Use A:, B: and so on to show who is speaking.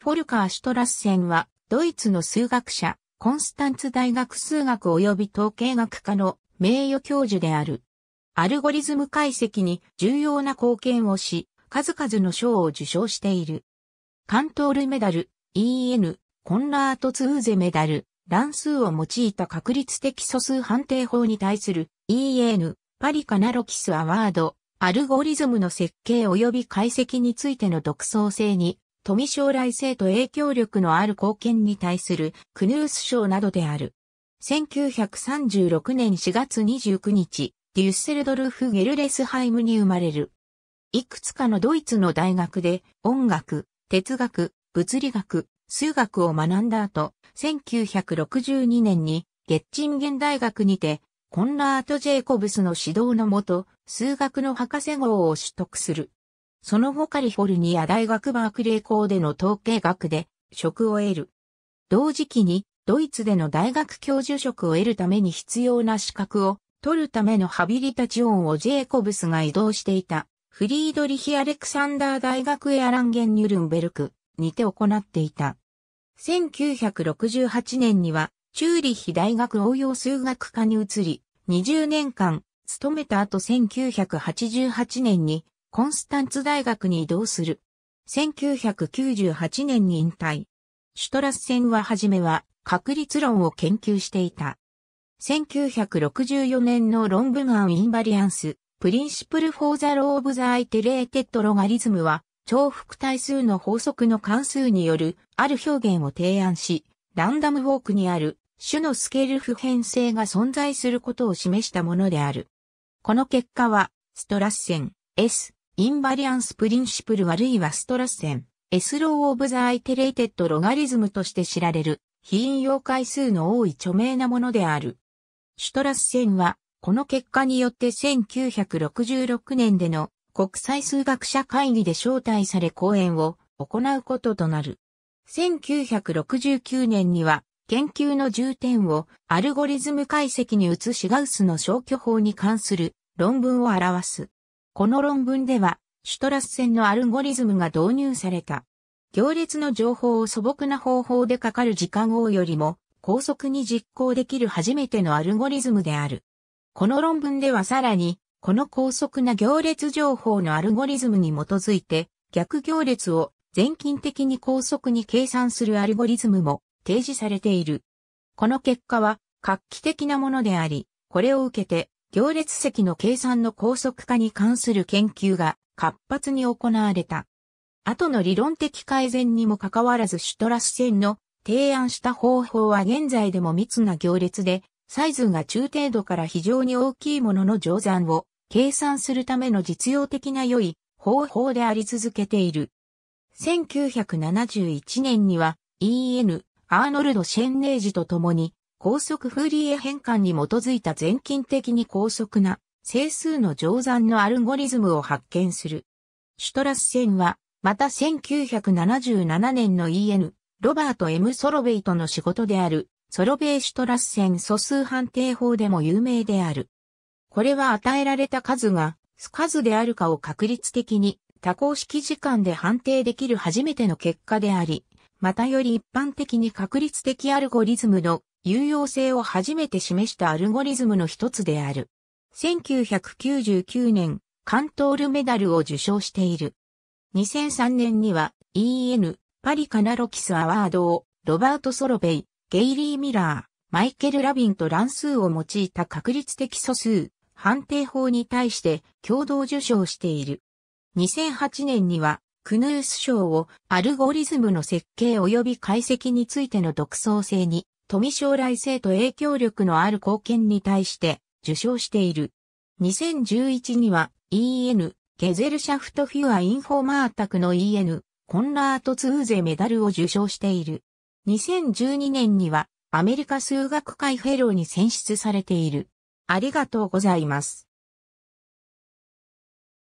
A: フォルカー・シュトラッセンは、ドイツの数学者、コンスタンツ大学数学及び統計学科の名誉教授である。アルゴリズム解析に重要な貢献をし、数々の賞を受賞している。カントールメダル、EN、コンラート・ツーゼメダル、乱数を用いた確率的素数判定法に対する EN、パリカナロキス・アワード、アルゴリズムの設計及び解析についての独創性に富将来性と影響力のある貢献に対するクヌース賞などである。1936年4月29日、デュッセルドルフ・ゲルレスハイムに生まれる。いくつかのドイツの大学で音楽、哲学、物理学、数学を学んだ後、1962年にゲッチンゲン大学にて、コンラート・ジェイコブスの指導のもと、数学の博士号を取得する。その後カリフォルニア大学バークレー校での統計学で職を得る。同時期にドイツでの大学教授職を得るために必要な資格を取るためのハビリタチオンをジェイコブスが移動していたフリードリヒ・アレクサンダー大学エアランゲン・ニュルンベルクにて行っていた。1968年にはチューリヒ大学応用数学科に移り、20年間勤めた後1988年にコンスタンツ大学に移動する。1998年に引退。シュトラッセンは初めは確率論を研究していた。1964年の論文案インバリアンス、プリンシプルフォーザローブザイテレーテッドロガリズムは、重複対数の法則の関数によるある表現を提案し、ランダムウォークにある種のスケール普遍性が存在することを示したものである。この結果は、ストラッセン、S、インバリアンスプリンシプルあるいはストラッセン、スローオブザアイテレイテッドロガリズムとして知られる、非引用回数の多い著名なものである。シュトラッセンは、この結果によって1966年での国際数学者会議で招待され講演を行うこととなる。1969年には研究の重点をアルゴリズム解析に移しガウスの消去法に関する論文を表す。この論文では、シュトラス線のアルゴリズムが導入された。行列の情報を素朴な方法でかかる時間をよりも高速に実行できる初めてのアルゴリズムである。この論文ではさらに、この高速な行列情報のアルゴリズムに基づいて、逆行列を全近的に高速に計算するアルゴリズムも提示されている。この結果は画期的なものであり、これを受けて行列席の計算の高速化に関する研究が活発に行われた。後の理論的改善にもかかわらずシュトラス線の提案した方法は現在でも密な行列で、サイズが中程度から非常に大きいものの乗算を計算するための実用的な良い方法であり続けている。1971年には E.N. アーノルド・シェンネージと共に高速フーリエ変換に基づいた全近的に高速な整数の乗算のアルゴリズムを発見する。シュトラス線は、また1977年の EN、ロバート・ M・ ソロベイとの仕事である、ソロベイ・シュトラス線素数判定法でも有名である。これは与えられた数が、数であるかを確率的に多項式時間で判定できる初めての結果であり、またより一般的に確率的アルゴリズムの有用性を初めて示したアルゴリズムの一つである。1999年、カントールメダルを受賞している。2003年には EN パリカナロキスアワードをロバート・ソロベイ、ゲイリー・ミラー、マイケル・ラビンと乱数を用いた確率的素数判定法に対して共同受賞している。2008年にはクヌース賞をアルゴリズムの設計及び解析についての独創性に富将来性と影響力のある貢献に対して受賞している。2011には EN、ゲゼルシャフトフュアインフォマータクの EN、コンラートツーゼメダルを受賞している。2012年にはアメリカ数学界フェローに選出されている。ありがとうございます。